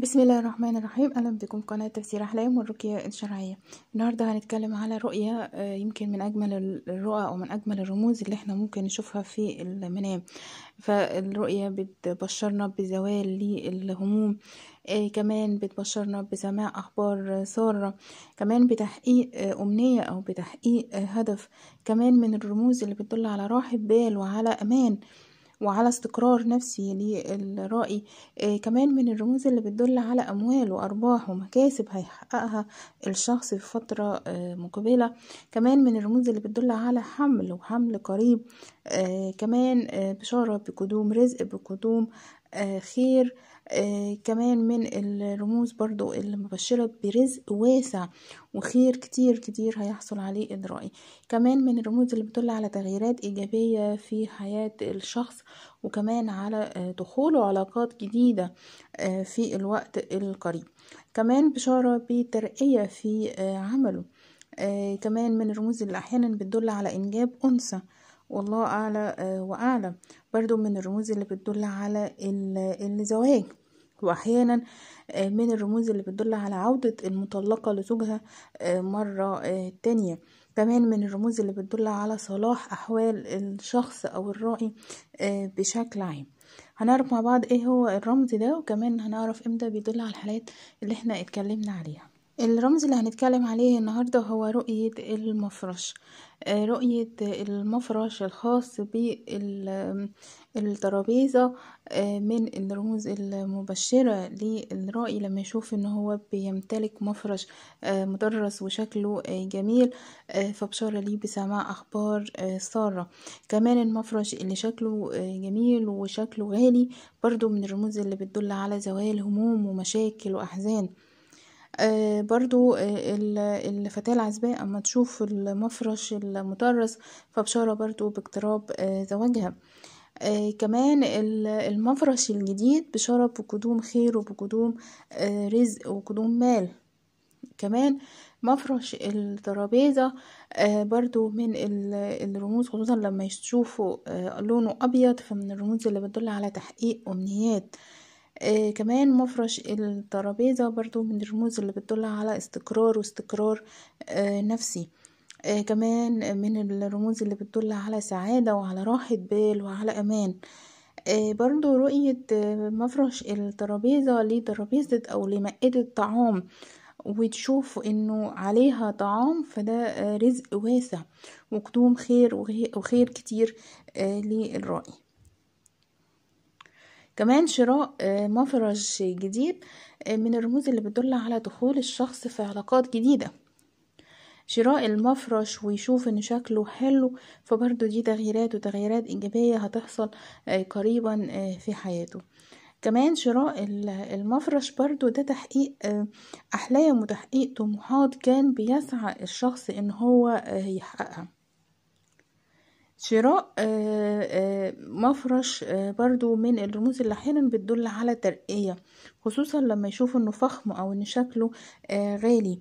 بسم الله الرحمن الرحيم اهلا بكم قناه تفسير احلام والرقيه الشرعيه النهارده هنتكلم على رؤيه آه، يمكن من اجمل الرؤى ومن اجمل الرموز اللي احنا ممكن نشوفها في المنام فالرؤيه بتبشرنا بزوال للهموم آه، كمان بتبشرنا بسماع اخبار ساره كمان بتحقيق آه، امنيه او بتحقيق هدف كمان من الرموز اللي بتدل على راحه بال وعلى امان وعلى استقرار نفسي للرائي آه كمان من الرموز اللي بتدل على أموال وأرباح ومكاسب هيحققها الشخص في فترة آه مقبلة كمان من الرموز اللي بتدل على حمل وحمل قريب آه كمان آه بشارة بقدوم رزق بقدوم آه خير آه آه، كمان من الرموز برضو مبشرة برزق واسع وخير كتير كتير هيحصل عليه إدرائي كمان من الرموز اللي بتدل على تغييرات إيجابية في حياة الشخص وكمان على آه، دخوله علاقات جديدة آه، في الوقت القريب كمان بشارة بترقية في عمله كمان من الرموز اللي أحيانا بتدل على إنجاب أنثى والله أعلى وأعلم برضو من الرموز اللي بتدل على الزواج واحيانا آه، من الرموز اللي بتدل على عودة المطلقة لزوجها آه، مرة آه، تانية كمان من الرموز اللي بتدل على صلاح احوال الشخص او الرائي بشكل عام هنعرف مع بعض ايه هو الرمز ده وكمان هنعرف امتى بيدل على الحالات اللي احنا اتكلمنا عليها الرمز اللي هنتكلم عليه النهاردة هو رؤية المفرش آه، رؤية المفرش الخاص بالترابيزة آه، من الرموز المبشرة للرائي لما يشوف ان هو بيمتلك مفرش آه، مدرس وشكله جميل فبشارة ليه بسماع اخبار سارة كمان المفرش اللي شكله جميل وشكله غالي برضو من الرموز اللي بتدل على زوال هموم ومشاكل واحزان آه، برضو آه، الفتاة العزباء أما تشوف المفرش المطرز فبشارة برضو باقتراب آه، زواجها كمان المفرش الجديد بشارة بقدوم خير وبقدوم رزق وقدوم مال كمان مفرش الترابيزة برضو من الرموز خصوصا لما يشوفوا لونه أبيض فمن الرموز اللي بتدل على تحقيق أمنيات آه كمان مفرش الترابيزة برضو من الرموز اللي بتدل على استقرار واستقرار آه نفسي آه كمان من الرموز اللي بتدل على سعادة وعلى راحة بال وعلى أمان آه برضو رؤية آه مفرش الترابيزة لترابيزة أو لمائدة طعام وتشوف انه عليها طعام فده آه، رزق واسع وقدوم خير وخير كتير آه، للرأي كمان شراء آه، مفرش جديد آه، من الرموز اللي بتدل على دخول الشخص في علاقات جديدة شراء المفرش ويشوف ان شكله حلو فبرضو دي تغييرات وتغييرات ايجابية هتحصل آه، قريبا في حياته كمان شراء المفرش برضو ده تحقيق احلام وتحقيق طموحات كان بيسعى الشخص ان هو يحققها شراء آه، آه، مفرش آه، برضو من الرموز اللي احيانا بتدل على ترقية خصوصا لما يشوف انه فخم او ان شكله غالي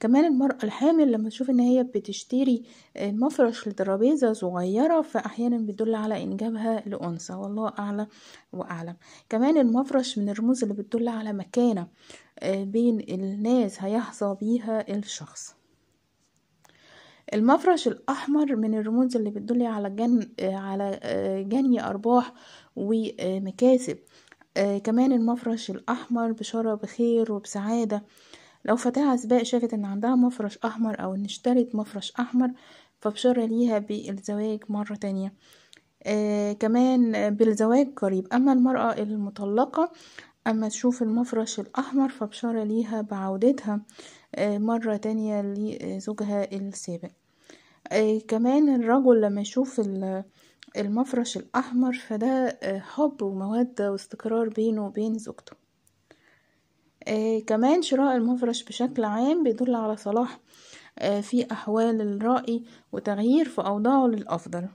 كمان المرأة الحامل لما تشوف ان هي بتشتري مفرش لترابيزة صغيرة فاحيانا بيدل على انجابها لانثى والله اعلى واعلم كمان المفرش من الرموز اللي بتدل على مكانة بين الناس هيحظى بيها الشخص المفرش الأحمر من الرموز اللي بتدل على جن على آه، جني أرباح ومكاسب آه، كمان المفرش الأحمر بشارة بخير وبسعادة لو فتاة عزباء شافت إن عندها مفرش أحمر أو إن اشترت مفرش أحمر فبشارة ليها بالزواج مرة تانية آه كمان بالزواج قريب أما المرأة المطلقة أما تشوف المفرش الأحمر فبشارة ليها بعودتها آه مرة تانية لزوجها السابق آه كمان الرجل لما يشوف المفرش الأحمر فده آه، حب ومودة واستقرار بينه وبين زوجته آه، كمان شراء المفرش بشكل عام بيدل على صلاح آه، في أحوال الرأي وتغيير في أوضاعه للأفضل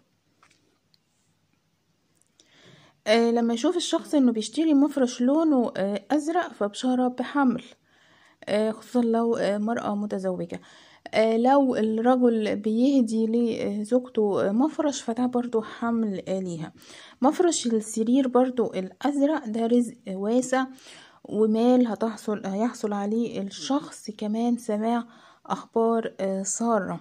لما يشوف الشخص انه بيشتري مفرش لونه ازرق فبشاره بحمل خصوصا لو مرأة متزوجة آه، لو الرجل بيهدي لزوجته مفرش فده برضو حمل ليها مفرش السرير برضو الأزرق ده رزق واسع ومال هتحصل هيحصل عليه الشخص كمان سماع أخبار آه، سارة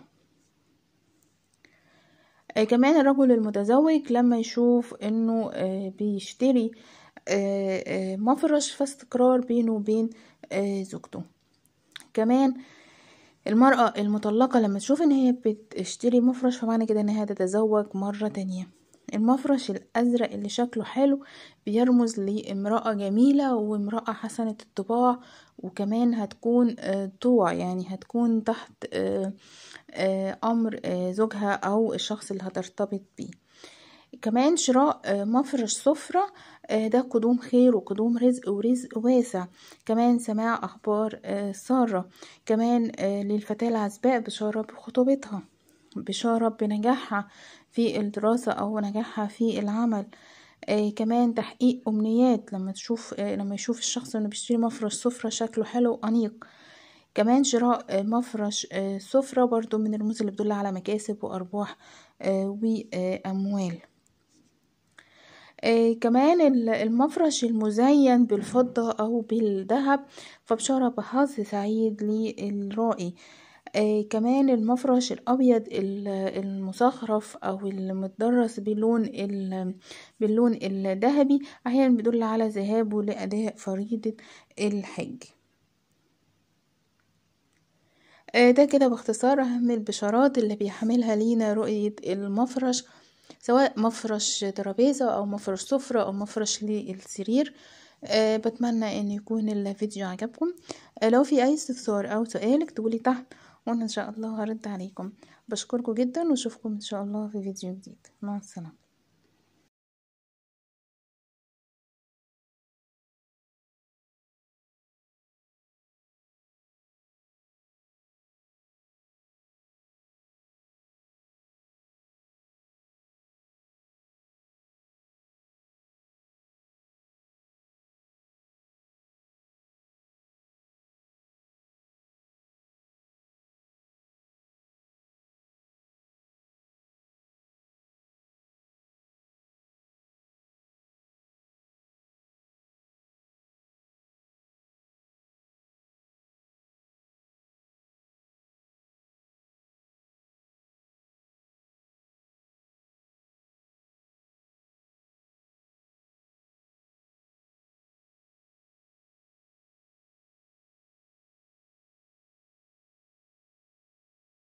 آه، كمان الرجل المتزوج لما يشوف انه بيشتري مفرش فاستقرار بينه وبين زوجته كمان المرأة المطلقة لما تشوف ان هي بتشتري مفرش فمعنى كده انها تتزوج مرة تانية المفرش الازرق اللي شكله حلو بيرمز لامرأة جميلة وامرأة حسنة الطباع وكمان هتكون آه، طوع يعني هتكون تحت آه، آه، امر زوجها او الشخص اللي هترتبط بيه كمان شراء آه، مفرش سفرة آه، ده قدوم خير وقدوم رزق ورزق واسع كمان سماع أخبار آه، سارة كمان للفتاة العزباء بشارة بخطوبتها بشارة بنجاحها في الدراسة أو نجاحها في العمل آه كمان تحقيق أمنيات لما تشوف آه لما يشوف الشخص إنه بيشتري مفرش سفرة شكله حلو وأنيق كمان شراء مفرش سفرة برضو من الرموز اللي بتدل على مكاسب وأرباح آه وأموال آه، كمان المفرش المزين بالفضة أو بالذهب فبشارة بحظ سعيد للرائي آه، كمان المفرش الأبيض المصخرف أو المتدرس باللون باللون الذهبي أحيانا بيدل على ذهابه لأداء فريضة الحج آه، ده كده باختصار أهم البشارات اللي بيحملها لينا رؤية المفرش سواء مفرش ترابيزة أو مفرش سفرة أو مفرش للسرير أه بتمنى ان يكون الفيديو عجبكم أه لو في اي استفسار او سؤال اكتبولي تحت وانا ان شاء الله هرد عليكم بشكركم جدا واشوفكم ان شاء الله في فيديو جديد مع السلامه